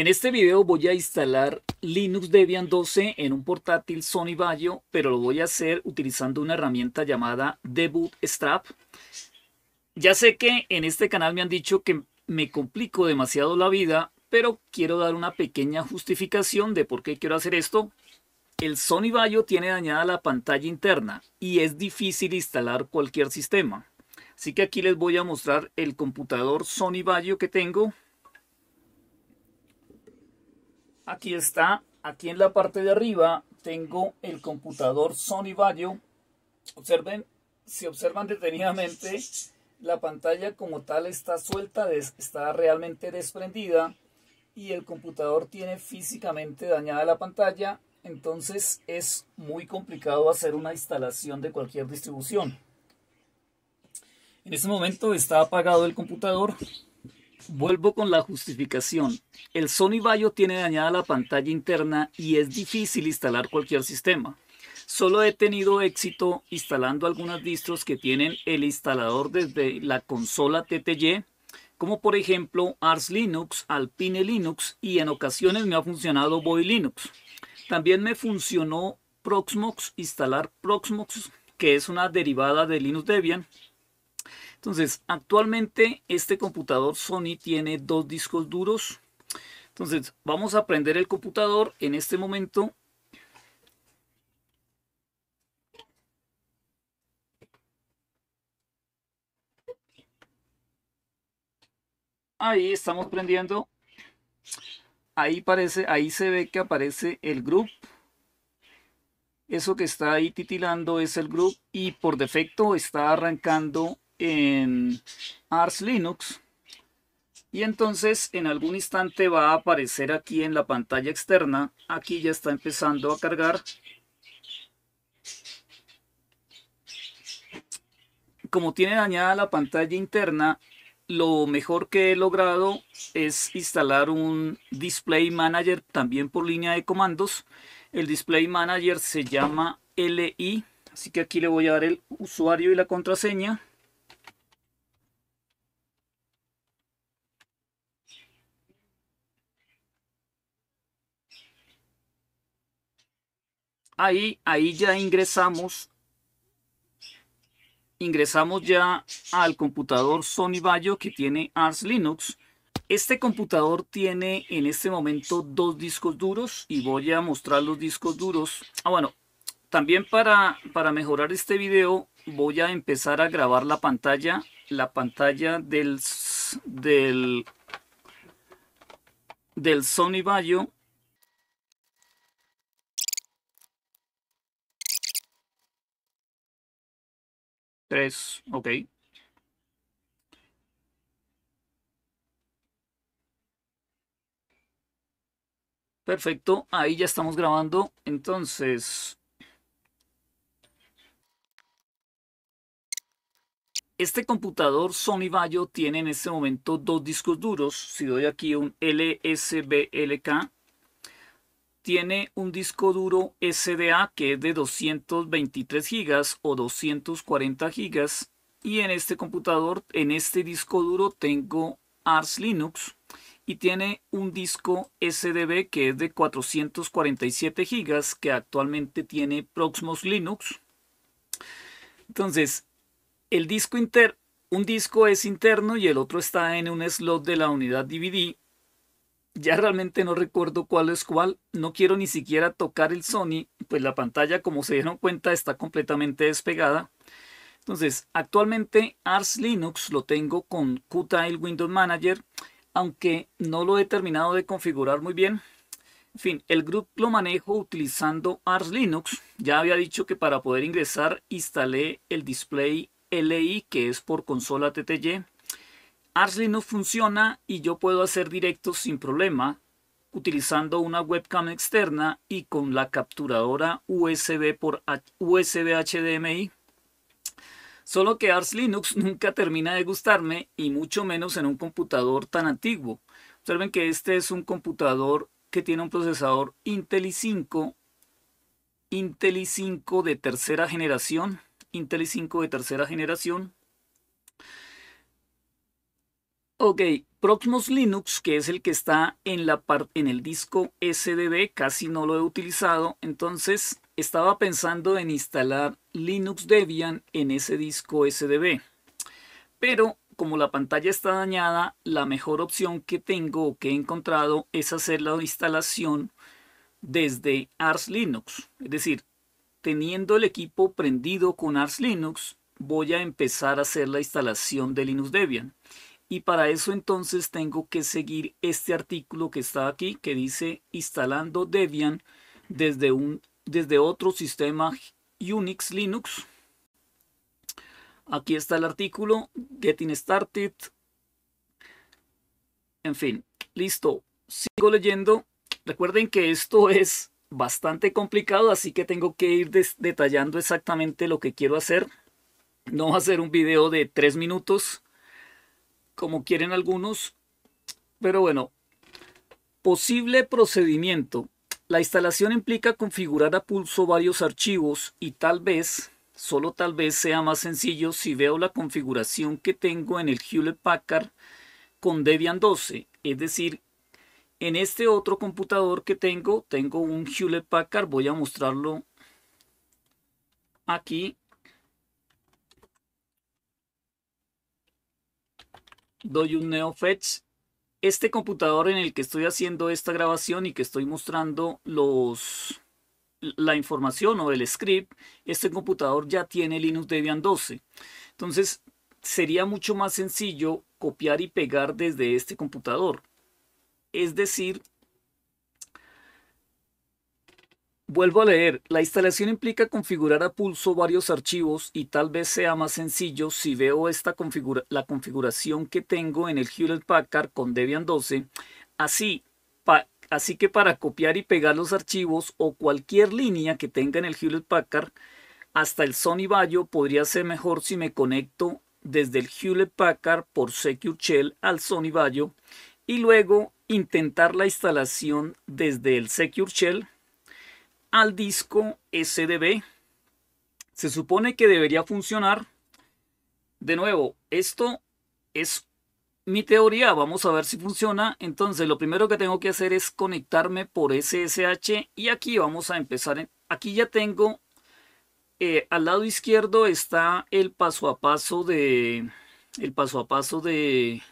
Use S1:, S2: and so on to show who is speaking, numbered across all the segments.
S1: En este video voy a instalar Linux Debian 12 en un portátil Sony Vaio, pero lo voy a hacer utilizando una herramienta llamada Debut Ya sé que en este canal me han dicho que me complico demasiado la vida, pero quiero dar una pequeña justificación de por qué quiero hacer esto. El Sony Vaio tiene dañada la pantalla interna y es difícil instalar cualquier sistema. Así que aquí les voy a mostrar el computador Sony Vaio que tengo Aquí está, aquí en la parte de arriba tengo el computador Sony Vaio. Observen, si observan detenidamente, la pantalla como tal está suelta, está realmente desprendida y el computador tiene físicamente dañada la pantalla, entonces es muy complicado hacer una instalación de cualquier distribución. En este momento está apagado el computador, Vuelvo con la justificación. El Sony Vaio tiene dañada la pantalla interna y es difícil instalar cualquier sistema. Solo he tenido éxito instalando algunas distros que tienen el instalador desde la consola TTY, como por ejemplo Ars Linux, Alpine Linux y en ocasiones me ha funcionado Boy Linux. También me funcionó Proxmox, instalar Proxmox, que es una derivada de Linux Debian, entonces, actualmente este computador Sony tiene dos discos duros. Entonces, vamos a prender el computador en este momento. Ahí estamos prendiendo. Ahí parece, ahí se ve que aparece el group. Eso que está ahí titilando es el group y por defecto está arrancando en Ars Linux y entonces en algún instante va a aparecer aquí en la pantalla externa. Aquí ya está empezando a cargar. Como tiene dañada la pantalla interna, lo mejor que he logrado es instalar un Display Manager también por línea de comandos. El Display Manager se llama LI, así que aquí le voy a dar el usuario y la contraseña. Ahí, ya ingresamos, ingresamos ya al computador Sony Vaio que tiene Ars Linux. Este computador tiene en este momento dos discos duros y voy a mostrar los discos duros. Ah, bueno, también para, para mejorar este video voy a empezar a grabar la pantalla, la pantalla del, del, del Sony Vaio 3, ok. Perfecto, ahí ya estamos grabando. Entonces, este computador Sony Vaio tiene en este momento dos discos duros. Si doy aquí un LSBLK, tiene un disco duro SDA que es de 223 gigas o 240 gigas y en este computador, en este disco duro tengo Ars Linux y tiene un disco SDB que es de 447 gigas que actualmente tiene Proxmos Linux. Entonces, el disco un disco es interno y el otro está en un slot de la unidad DVD ya realmente no recuerdo cuál es cuál, no quiero ni siquiera tocar el Sony, pues la pantalla como se dieron cuenta está completamente despegada. Entonces, actualmente Ars Linux lo tengo con Qtile Windows Manager, aunque no lo he terminado de configurar muy bien. En fin, el grupo lo manejo utilizando Ars Linux. Ya había dicho que para poder ingresar instalé el display LI, que es por consola TTY. Ars no funciona y yo puedo hacer directos sin problema utilizando una webcam externa y con la capturadora USB por USB HDMI. Solo que Ars Linux nunca termina de gustarme y mucho menos en un computador tan antiguo. Observen que este es un computador que tiene un procesador Intel i5, Intel i5 de tercera generación, Intel i5 de tercera generación, Ok, Proxmos Linux, que es el que está en, en el disco SDB, casi no lo he utilizado, entonces estaba pensando en instalar Linux Debian en ese disco SDB. Pero como la pantalla está dañada, la mejor opción que tengo o que he encontrado es hacer la instalación desde Ars Linux. Es decir, teniendo el equipo prendido con Ars Linux, voy a empezar a hacer la instalación de Linux Debian y para eso entonces tengo que seguir este artículo que está aquí que dice instalando Debian desde, un, desde otro sistema Unix Linux. Aquí está el artículo, Getting Started. En fin, listo. Sigo leyendo. Recuerden que esto es bastante complicado, así que tengo que ir detallando exactamente lo que quiero hacer. No va a ser un video de tres minutos como quieren algunos, pero bueno, posible procedimiento. La instalación implica configurar a pulso varios archivos y tal vez, solo tal vez sea más sencillo si veo la configuración que tengo en el Hewlett Packard con Debian 12, es decir, en este otro computador que tengo, tengo un Hewlett Packard, voy a mostrarlo aquí. doy un fetch. Este computador en el que estoy haciendo esta grabación y que estoy mostrando los, la información o el script, este computador ya tiene Linux Debian 12. Entonces, sería mucho más sencillo copiar y pegar desde este computador. Es decir, Vuelvo a leer, la instalación implica configurar a pulso varios archivos y tal vez sea más sencillo si veo esta configura la configuración que tengo en el Hewlett Packard con Debian 12. Así, así que para copiar y pegar los archivos o cualquier línea que tenga en el Hewlett Packard, hasta el Sony Bayo podría ser mejor si me conecto desde el Hewlett Packard por Secure Shell al Sony Bayo y luego intentar la instalación desde el Secure Shell al disco SDB. Se supone que debería funcionar. De nuevo, esto es mi teoría. Vamos a ver si funciona. Entonces, lo primero que tengo que hacer es conectarme por SSH. Y aquí vamos a empezar. aquí ya tengo... Eh, al lado izquierdo está el paso a paso de... El paso a paso de,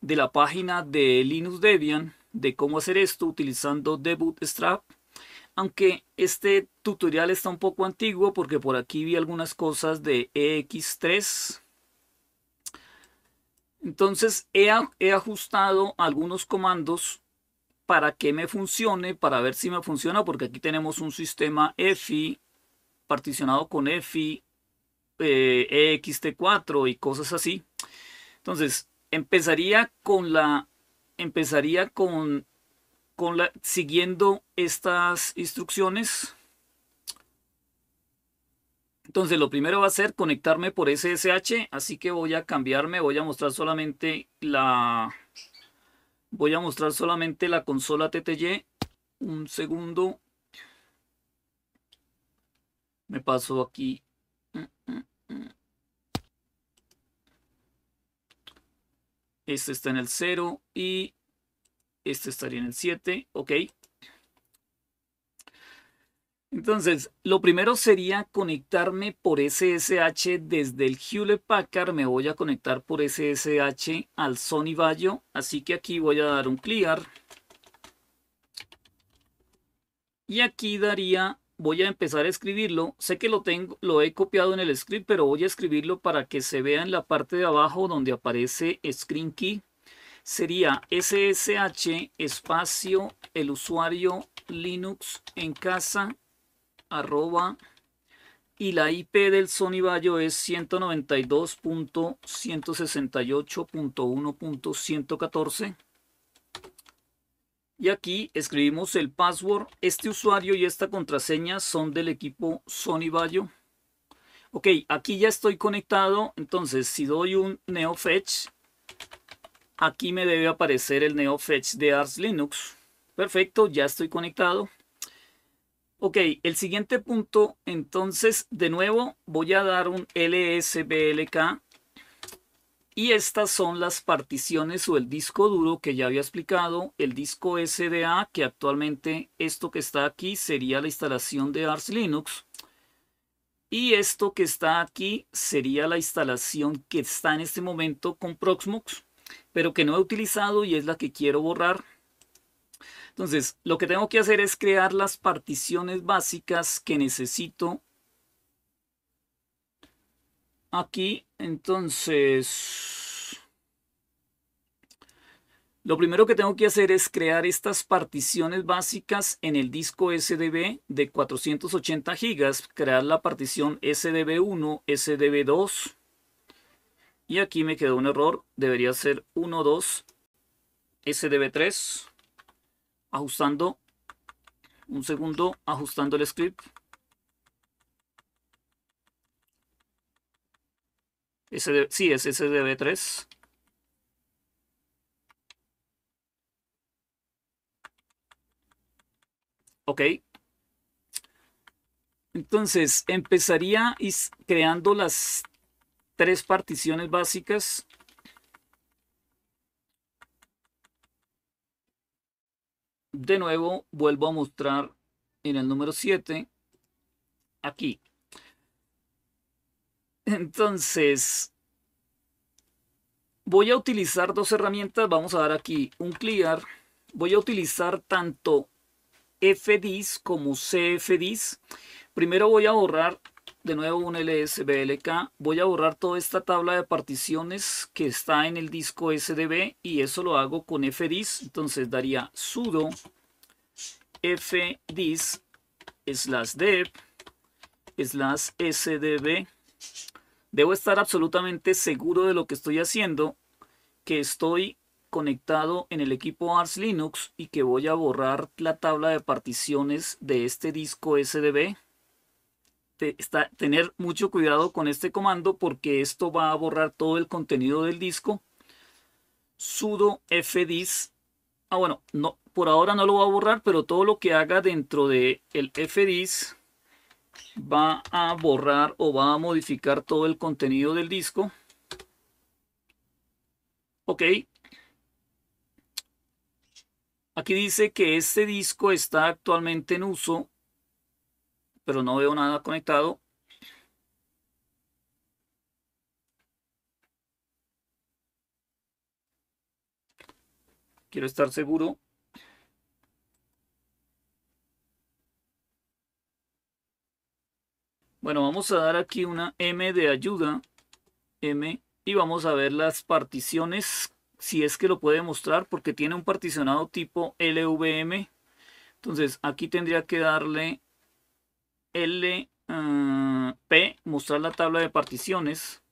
S1: de la página de Linux Debian de cómo hacer esto utilizando de bootstrap aunque este tutorial está un poco antiguo porque por aquí vi algunas cosas de EX3. Entonces he, ajustado algunos comandos para que me funcione, para ver si me funciona, porque aquí tenemos un sistema EFI particionado con EFI, EXT4 eh, e y cosas así. Entonces empezaría con la, empezaría con siguiendo estas instrucciones. Entonces lo primero va a ser conectarme por SSH, así que voy a cambiarme, voy a mostrar solamente la voy a mostrar solamente la consola TTY. Un segundo. Me paso aquí. Este está en el 0 y este estaría en el 7, ok. Entonces, lo primero sería conectarme por SSH desde el Hewlett Packard. Me voy a conectar por SSH al Sony Vaio. Así que aquí voy a dar un clear. Y aquí daría, voy a empezar a escribirlo. Sé que lo tengo, lo he copiado en el script, pero voy a escribirlo para que se vea en la parte de abajo donde aparece Screen Key sería ssh espacio el usuario linux en casa arroba y la IP del Sony bayo es 192.168.1.114 y aquí escribimos el password. Este usuario y esta contraseña son del equipo Sony bayo Ok, aquí ya estoy conectado. Entonces, si doy un NeoFetch, Aquí me debe aparecer el Fetch de Ars Linux. Perfecto, ya estoy conectado. Ok, el siguiente punto, entonces, de nuevo, voy a dar un LSBLK. Y estas son las particiones o el disco duro que ya había explicado, el disco SDA, que actualmente esto que está aquí sería la instalación de Ars Linux. Y esto que está aquí sería la instalación que está en este momento con Proxmox pero que no he utilizado y es la que quiero borrar. Entonces, lo que tengo que hacer es crear las particiones básicas que necesito aquí. Entonces, lo primero que tengo que hacer es crear estas particiones básicas en el disco SDB de 480 GB. Crear la partición SDB1, SDB2, y aquí me quedó un error. Debería ser 1, 2, SDB3. Ajustando. Un segundo. Ajustando el script. SD, sí, es SDB3. Ok. Entonces, empezaría creando las tres particiones básicas. De nuevo, vuelvo a mostrar en el número 7, aquí. Entonces, voy a utilizar dos herramientas. Vamos a dar aquí un clear. Voy a utilizar tanto FDIS como CFDIS. Primero voy a borrar de nuevo un lsblk, voy a borrar toda esta tabla de particiones que está en el disco SDB y eso lo hago con fdis, entonces daría sudo fdis slash dev slash sdb. Debo estar absolutamente seguro de lo que estoy haciendo, que estoy conectado en el equipo Ars Linux y que voy a borrar la tabla de particiones de este disco SDB tener mucho cuidado con este comando porque esto va a borrar todo el contenido del disco. sudo fdisk Ah, bueno, no, por ahora no lo va a borrar, pero todo lo que haga dentro del el fdisk va a borrar o va a modificar todo el contenido del disco. Ok. Aquí dice que este disco está actualmente en uso pero no veo nada conectado. Quiero estar seguro. Bueno, vamos a dar aquí una M de ayuda. M. Y vamos a ver las particiones. Si es que lo puede mostrar. Porque tiene un particionado tipo LVM. Entonces aquí tendría que darle lp ah, mostrar la tabla de particiones.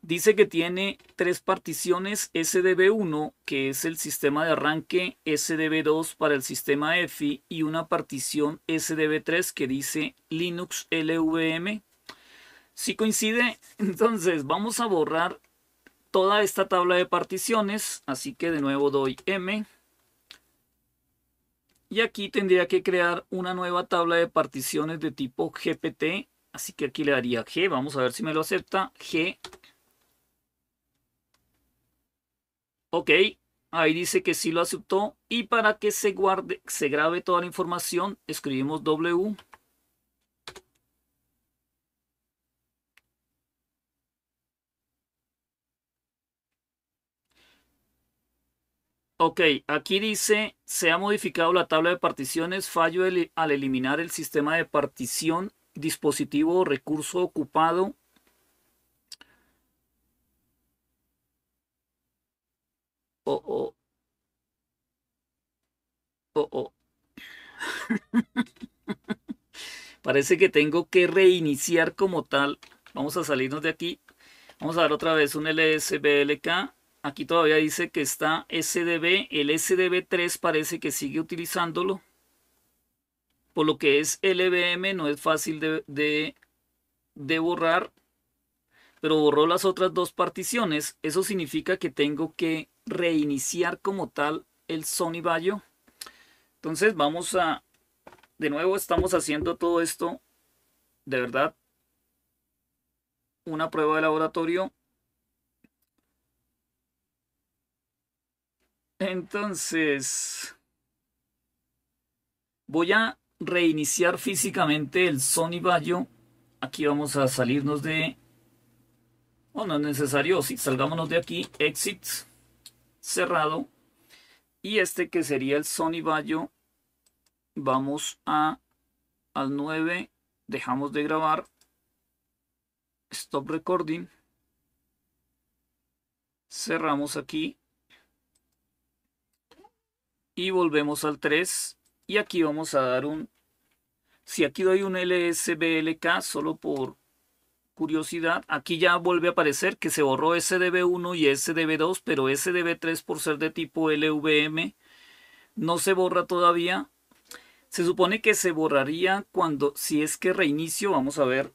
S1: Dice que tiene tres particiones SDB1, que es el sistema de arranque, SDB2 para el sistema EFI y una partición SDB3 que dice Linux LVM. Si coincide, entonces vamos a borrar toda esta tabla de particiones. Así que de nuevo doy M. Y aquí tendría que crear una nueva tabla de particiones de tipo GPT. Así que aquí le daría G. Vamos a ver si me lo acepta. G. Ok. Ahí dice que sí lo aceptó. Y para que se guarde, se grabe toda la información, escribimos W. Ok, aquí dice, se ha modificado la tabla de particiones, fallo al eliminar el sistema de partición, dispositivo o recurso ocupado. Oh, oh. Oh, Parece que tengo que reiniciar como tal. Vamos a salirnos de aquí. Vamos a dar otra vez un lsblk Aquí todavía dice que está SDB. El SDB3 parece que sigue utilizándolo. Por lo que es LVM, no es fácil de, borrar. Pero borró las otras dos particiones. Eso significa que tengo que reiniciar como tal el Sony Bayo. Entonces vamos a... De nuevo estamos haciendo todo esto. De verdad. Una prueba de laboratorio Entonces, voy a reiniciar físicamente el Sony Bayo. Aquí vamos a salirnos de... oh, no es necesario, si salgámonos de aquí, exit, cerrado. Y este que sería el Sony Bayo, vamos a al 9, dejamos de grabar, stop recording, cerramos aquí, y volvemos al 3 y aquí vamos a dar un si aquí doy un lsblk solo por curiosidad aquí ya vuelve a aparecer que se borró sdb1 y sdb2 pero sdb3 por ser de tipo lvm no se borra todavía se supone que se borraría cuando si es que reinicio vamos a ver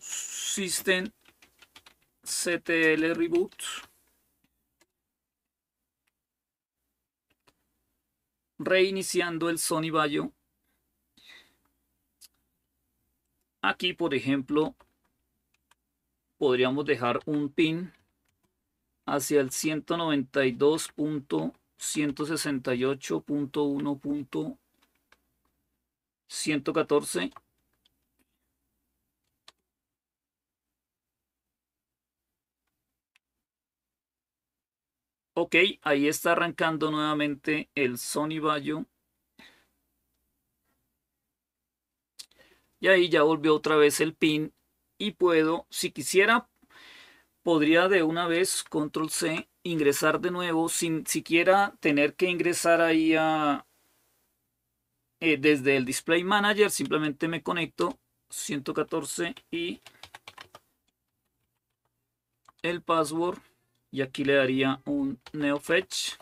S1: system ctl reboot reiniciando el Sony Vaio. Aquí, por ejemplo, podríamos dejar un pin hacia el 192.168.1.114 Ok, ahí está arrancando nuevamente el Sony Bayo. Y ahí ya volvió otra vez el pin. Y puedo, si quisiera, podría de una vez, control C, ingresar de nuevo sin siquiera tener que ingresar ahí a, eh, desde el Display Manager. Simplemente me conecto 114 y el password. Y aquí le daría un NeoFetch.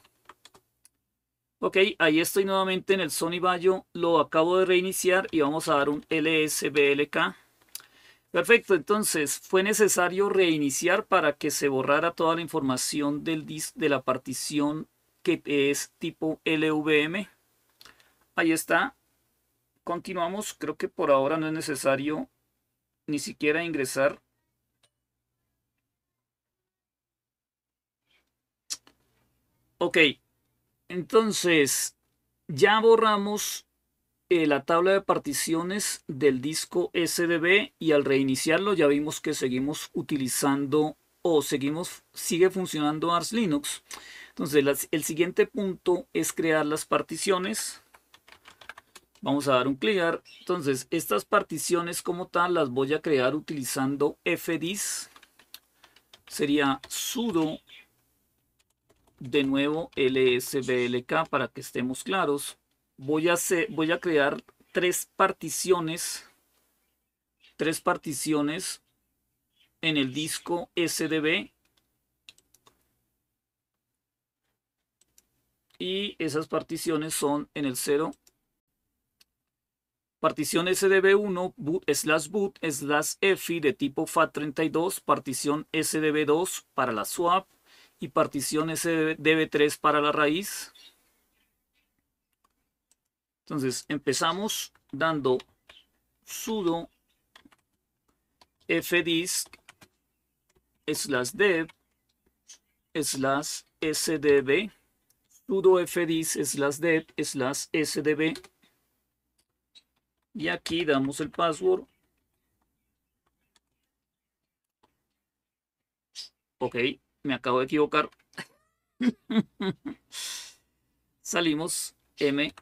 S1: Ok, ahí estoy nuevamente en el Sony Bayo. Lo acabo de reiniciar y vamos a dar un LSBLK. Perfecto, entonces fue necesario reiniciar para que se borrara toda la información del disco de la partición que es tipo LVM. Ahí está. Continuamos. Creo que por ahora no es necesario ni siquiera ingresar Ok, entonces ya borramos eh, la tabla de particiones del disco SDB y al reiniciarlo ya vimos que seguimos utilizando o seguimos, sigue funcionando Ars Linux. Entonces el siguiente punto es crear las particiones. Vamos a dar un clic. Entonces estas particiones como tal las voy a crear utilizando fdis. Sería sudo de nuevo lsblk para que estemos claros. Voy a, voy a crear tres particiones, tres particiones en el disco SDB. Y esas particiones son en el 0, partición SDB1 boot, slash boot slash EFI de tipo FAT32, partición SDB2 para la swap, y partición SDB3 para la raíz. Entonces empezamos dando sudo fdisk slash dev slash sdb sudo fdisk slash dev slash sdb y aquí damos el password ok me acabo de equivocar. Salimos M.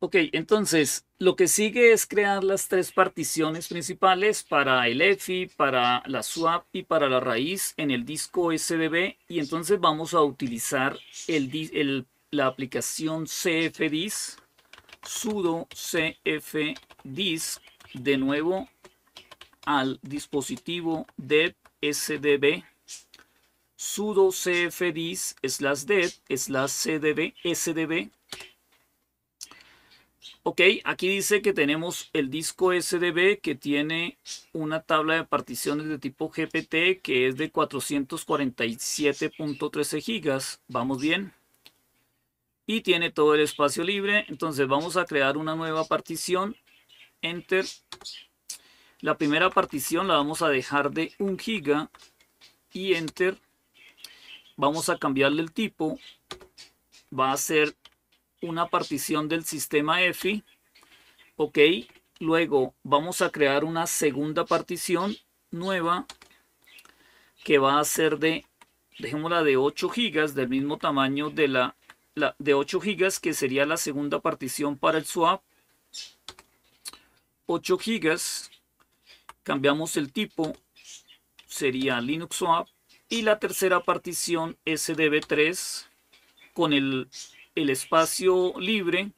S1: Ok, entonces lo que sigue es crear las tres particiones principales para el EFI, para la swap y para la raíz en el disco SDB y entonces vamos a utilizar el, el la aplicación cfdis sudo cfdis de nuevo al dispositivo dev sdb sudo cfdis slash dev slash cdb sdb Ok, aquí dice que tenemos el disco SDB que tiene una tabla de particiones de tipo GPT que es de 447.13 gigas. ¿Vamos bien? y tiene todo el espacio libre. Entonces vamos a crear una nueva partición. Enter. La primera partición la vamos a dejar de 1 giga y Enter. Vamos a cambiarle el tipo. Va a ser una partición del sistema EFI. Ok. Luego vamos a crear una segunda partición nueva que va a ser de, dejémosla de 8 gigas del mismo tamaño de la de 8 GB, que sería la segunda partición para el swap. 8 GB, cambiamos el tipo, sería Linux swap. Y la tercera partición SDB3 con el, espacio libre,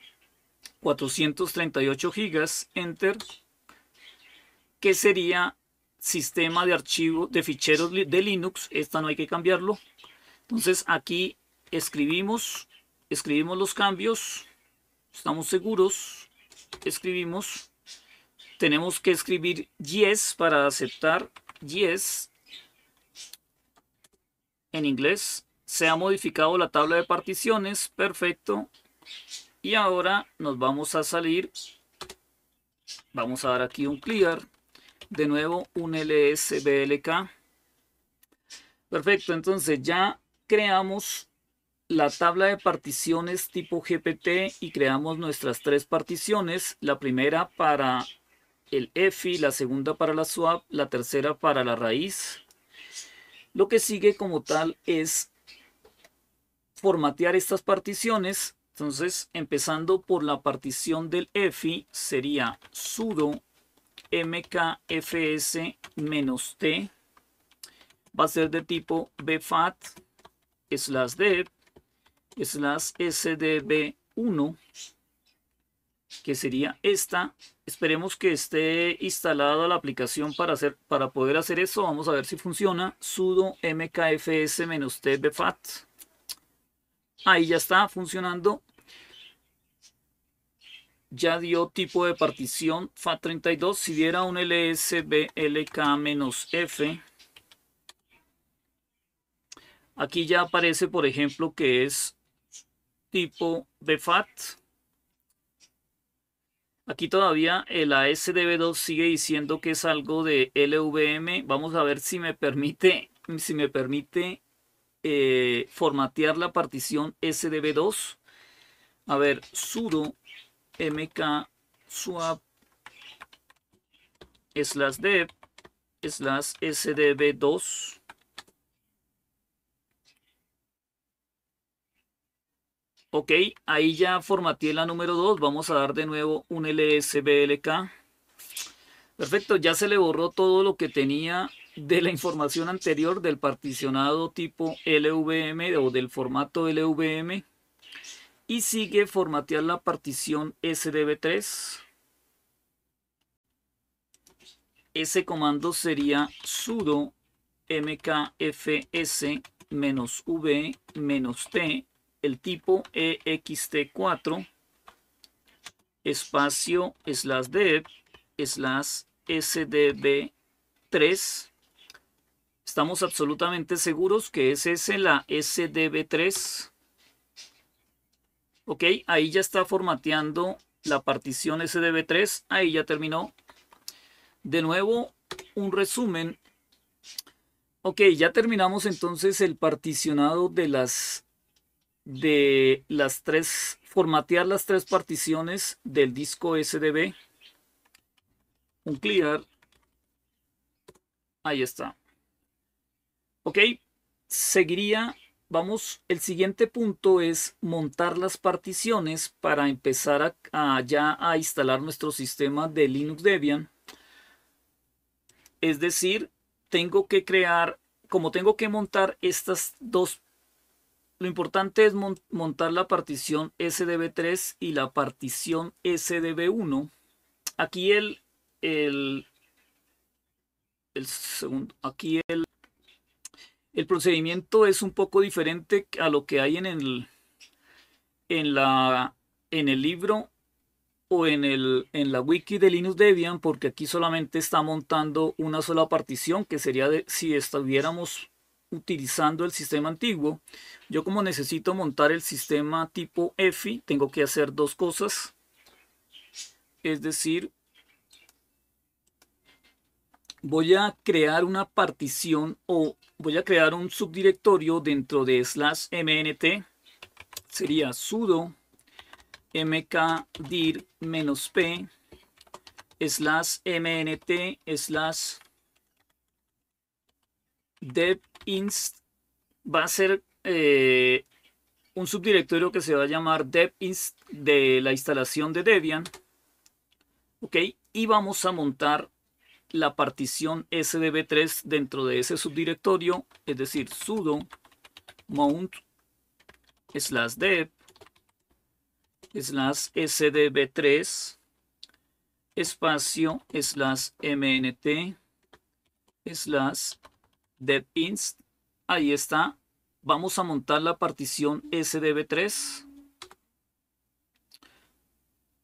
S1: 438 GB, enter, que sería sistema de archivo de ficheros de Linux, esta no hay que cambiarlo. Entonces aquí escribimos escribimos los cambios, estamos seguros, escribimos, tenemos que escribir yes para aceptar, yes, en inglés, se ha modificado la tabla de particiones, perfecto, y ahora nos vamos a salir, vamos a dar aquí un clear, de nuevo un lsblk, perfecto, entonces ya creamos la tabla de particiones tipo GPT y creamos nuestras tres particiones. La primera para el EFI, la segunda para la swap, la tercera para la raíz. Lo que sigue como tal es formatear estas particiones. Entonces, empezando por la partición del EFI, sería sudo mkfs-t. Va a ser de tipo bfat slash dev slash sdb1 que sería esta. Esperemos que esté instalada la aplicación para, hacer, para poder hacer eso. Vamos a ver si funciona. sudo mkfs tbfat Ahí ya está funcionando. Ya dio tipo de partición FAT32. Si diera un lsblk-f. Aquí ya aparece, por ejemplo, que es tipo BFAT. Aquí todavía el sdb 2 sigue diciendo que es algo de LVM. Vamos a ver si me permite, si me permite eh, formatear la partición SDB2. A ver, sudo mk swap slash dev slash sdb2 Ok, ahí ya formateé la número 2. Vamos a dar de nuevo un lsblk. Perfecto, ya se le borró todo lo que tenía de la información anterior del particionado tipo LVM o del formato LVM. Y sigue formatear la partición SDB3. Ese comando sería sudo mkfs-v-t el tipo ext4 espacio slash dev slash sdb3 estamos absolutamente seguros que es ese la sdb3 ok ahí ya está formateando la partición sdb3 ahí ya terminó de nuevo un resumen Ok, ya terminamos entonces el particionado de las de las tres, formatear las tres particiones del disco SDB. Un clear. Ahí está. Ok, seguiría, vamos, el siguiente punto es montar las particiones para empezar ya a instalar nuestro sistema de Linux Debian. Es decir, tengo que crear, como tengo que montar estas dos lo importante es montar la partición SDB3 y la partición SDB1. Aquí el, segundo, aquí el, el procedimiento es un poco diferente a lo que hay en el, en la, en el libro o en, el, en la wiki de Linux Debian, porque aquí solamente está montando una sola partición, que sería si estuviéramos utilizando el sistema antiguo. Yo como necesito montar el sistema tipo EFI, tengo que hacer dos cosas. Es decir, voy a crear una partición o voy a crear un subdirectorio dentro de slash mnt. Sería sudo mkdir-p slash mnt slash Dev Inst va a ser eh, un subdirectorio que se va a llamar Dev de la instalación de Debian. ¿Ok? Y vamos a montar la partición sdb3 dentro de ese subdirectorio, es decir, sudo mount slash dev slash sdb3 espacio slash mnt slash dead ahí está. Vamos a montar la partición SDB3.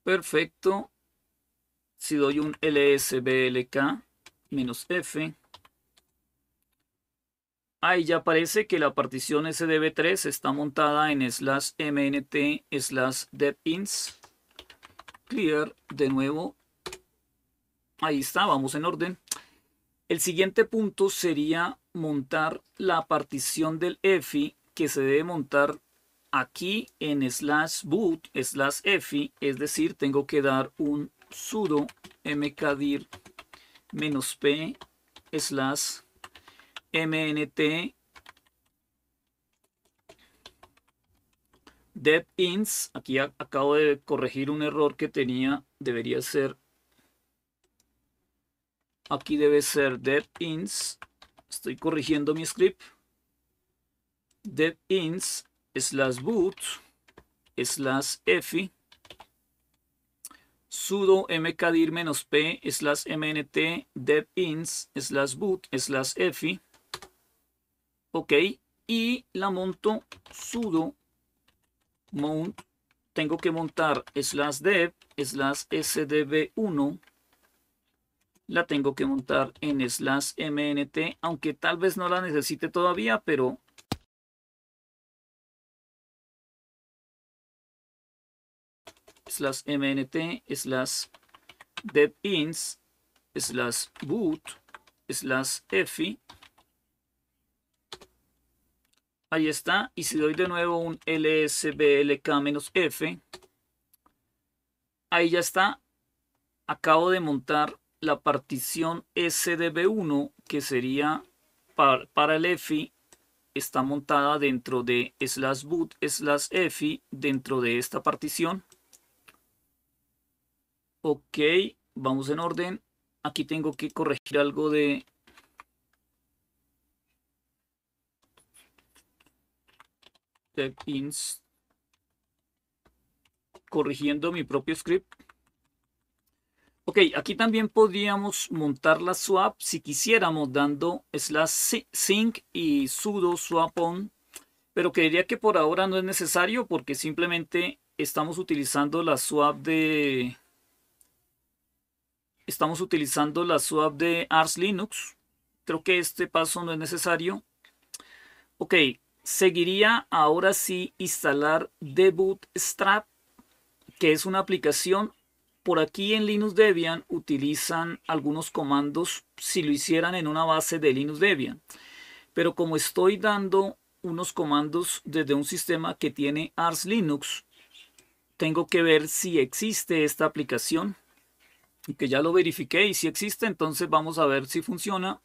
S1: Perfecto. Si doy un lsblk "-f", ahí ya parece que la partición SDB3 está montada en slash mnt slash pins Clear de nuevo. Ahí está, vamos en orden. El siguiente punto sería montar la partición del EFI que se debe montar aquí en slash boot slash EFI, es decir, tengo que dar un sudo mkdir p slash mnt devins. aquí acabo de corregir un error que tenía debería ser Aquí debe ser devins, ins. Estoy corrigiendo mi script. devins, ins slash boot slash f sudo mkdir p slash mnt devins, ins slash boot slash EFI, ok y la monto sudo mount tengo que montar slash dev slash sdb1 la tengo que montar en slash mnt, aunque tal vez no la necesite todavía, pero... slash mnt, slash devins, slash boot, slash fi. Ahí está. Y si doy de nuevo un lsblk-f, ahí ya está. Acabo de montar la partición SDB1, que sería para el EFI, está montada dentro de slash boot slash EFI, dentro de esta partición. Ok, vamos en orden. Aquí tengo que corregir algo de... pins corrigiendo mi propio script. Ok, aquí también podríamos montar la swap si quisiéramos dando slash sync y sudo swap on, pero creería que por ahora no es necesario porque simplemente estamos utilizando la swap de estamos utilizando la swap de Ars Linux. Creo que este paso no es necesario. Ok, seguiría ahora sí instalar Debut que es una aplicación por aquí en Linux Debian utilizan algunos comandos si lo hicieran en una base de Linux Debian. Pero como estoy dando unos comandos desde un sistema que tiene Ars Linux, tengo que ver si existe esta aplicación. Y que ya lo verifiqué y si existe, entonces vamos a ver si funciona.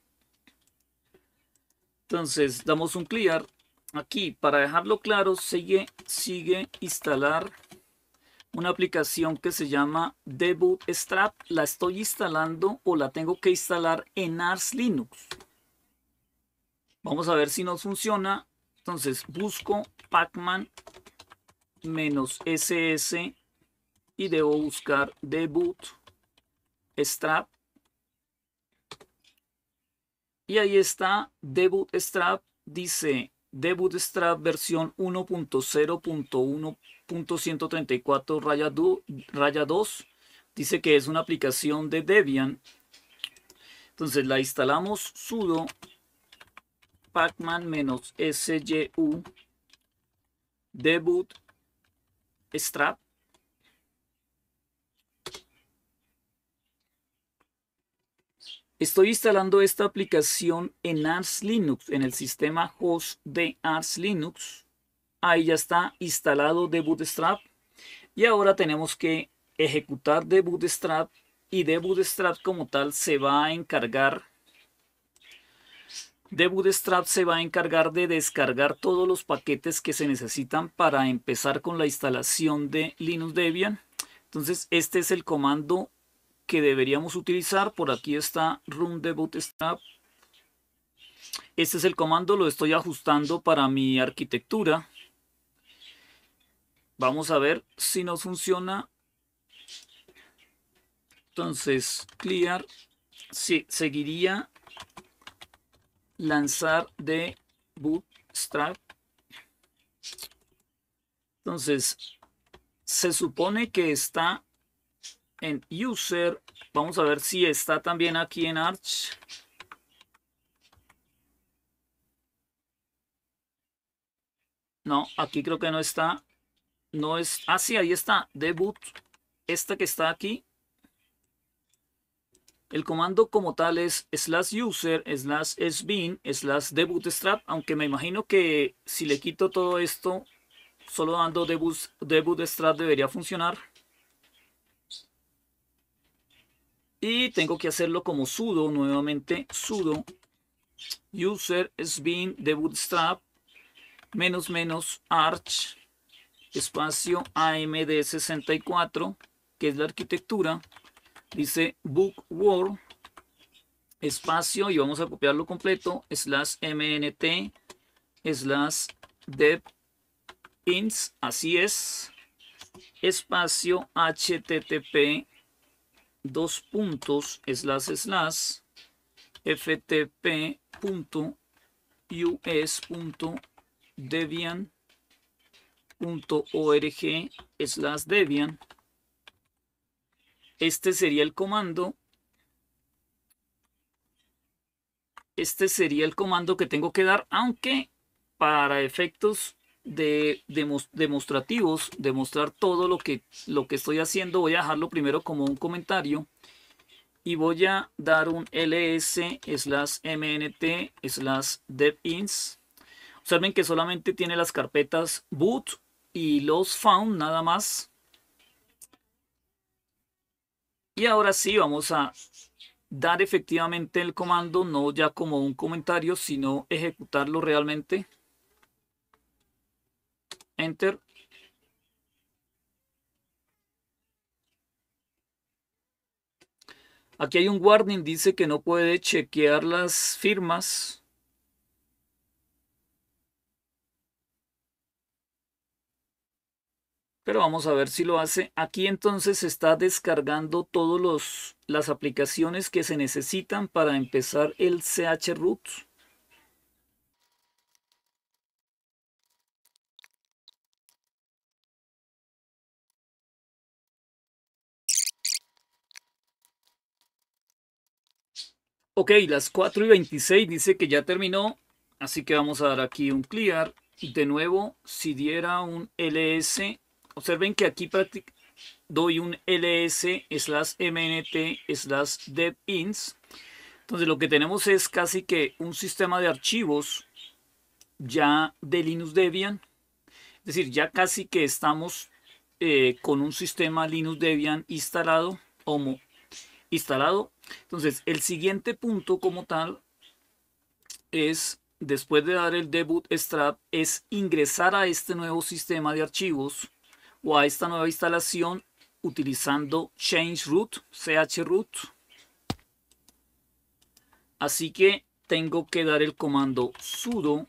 S1: Entonces damos un clear. Aquí, para dejarlo claro, sigue, sigue instalar una aplicación que se llama debutstrap Strap. La estoy instalando o la tengo que instalar en Ars Linux. Vamos a ver si nos funciona. Entonces busco Pacman SS y debo buscar debut strap. Y ahí está debut strap. Dice debut strap versión 1.0.1 134 raya, raya 2 dice que es una aplicación de Debian. Entonces la instalamos sudo pacman-sgu debut strap Estoy instalando esta aplicación en Ars Linux, en el sistema host de Ars Linux. Ahí ya está instalado de Bootstrap. Y ahora tenemos que ejecutar de Bootstrap y de Bootstrap como tal se va a encargar de se va a encargar de descargar todos los paquetes que se necesitan para empezar con la instalación de Linux Debian. Entonces este es el comando que deberíamos utilizar. Por aquí está run de Bootstrap. Este es el comando, lo estoy ajustando para mi arquitectura. Vamos a ver si nos funciona. Entonces, clear. Sí, seguiría lanzar de bootstrap. Entonces, se supone que está en user. Vamos a ver si está también aquí en Arch. No, aquí creo que no está. No es. así ah, ahí está. Debut. Esta que está aquí. El comando como tal es slash user, slash sbin, slash debut aunque me imagino que si le quito todo esto, solo dando debut, debería funcionar. Y tengo que hacerlo como sudo, nuevamente sudo user sbin debutstrap menos menos arch espacio AMD 64, que es la arquitectura, dice Book World, espacio, y vamos a copiarlo completo, slash MNT, slash dev ins, así es, espacio HTTP, dos puntos, slash, slash, org slash debian. Este sería el comando. Este sería el comando que tengo que dar, aunque para efectos demostrativos, demostrar todo lo que, lo que estoy haciendo, voy a dejarlo primero como un comentario y voy a dar un ls slash mnt slash devins. Observen que solamente tiene las carpetas boot, y los found nada más. Y ahora sí vamos a dar efectivamente el comando, no ya como un comentario, sino ejecutarlo realmente. Enter. Aquí hay un warning, dice que no puede chequear las firmas. Pero vamos a ver si lo hace. Aquí entonces se está descargando todas las aplicaciones que se necesitan para empezar el CH root. Ok, las 4 y 26 dice que ya terminó, así que vamos a dar aquí un clear. De nuevo, si diera un ls Observen que aquí doy un ls slash mnt slash devins. Entonces lo que tenemos es casi que un sistema de archivos ya de Linux Debian. Es decir, ya casi que estamos eh, con un sistema Linux Debian instalado, como instalado. Entonces, el siguiente punto como tal es, después de dar el debut strap, es ingresar a este nuevo sistema de archivos o a esta nueva instalación utilizando change root, ch root Así que tengo que dar el comando sudo